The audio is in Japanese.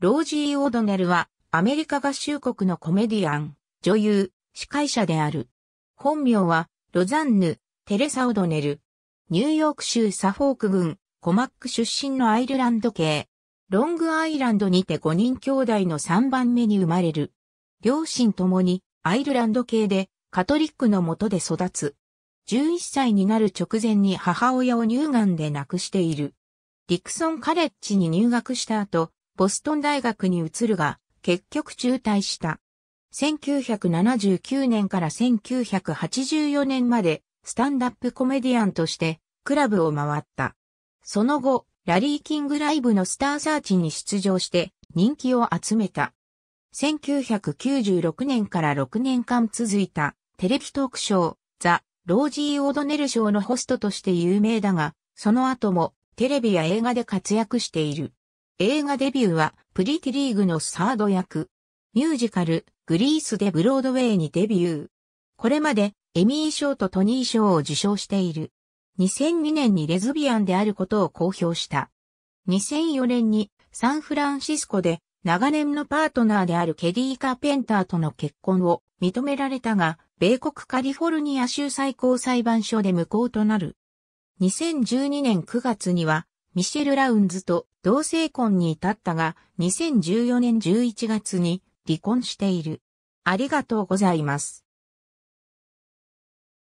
ロージー・オードネルは、アメリカ合衆国のコメディアン、女優、司会者である。本名は、ロザンヌ・テレサ・オドネル。ニューヨーク州サフォーク郡、コマック出身のアイルランド系。ロングアイランドにて5人兄弟の3番目に生まれる。両親ともにアイルランド系でカトリックの下で育つ。11歳になる直前に母親を乳がんで亡くしている。ディクソンカレッジに入学した後、ボストン大学に移るが、結局中退した。1979年から1984年まで、スタンダップコメディアンとして、クラブを回った。その後、ラリー・キングライブのスターサーチに出場して、人気を集めた。1996年から6年間続いた、テレビトークショー、ザ・ロージー・オードネル賞のホストとして有名だが、その後も、テレビや映画で活躍している。映画デビューは、プリティリーグのサード役。ミュージカル、グリースでブロードウェイにデビュー。これまで、エミー賞とトニー賞を受賞している。2002年にレズビアンであることを公表した。2004年にサンフランシスコで長年のパートナーであるケリー・カーペンターとの結婚を認められたが、米国カリフォルニア州最高裁判所で無効となる。2012年9月にはミシェル・ラウンズと同性婚に至ったが、2014年11月に離婚している。ありがとうございます。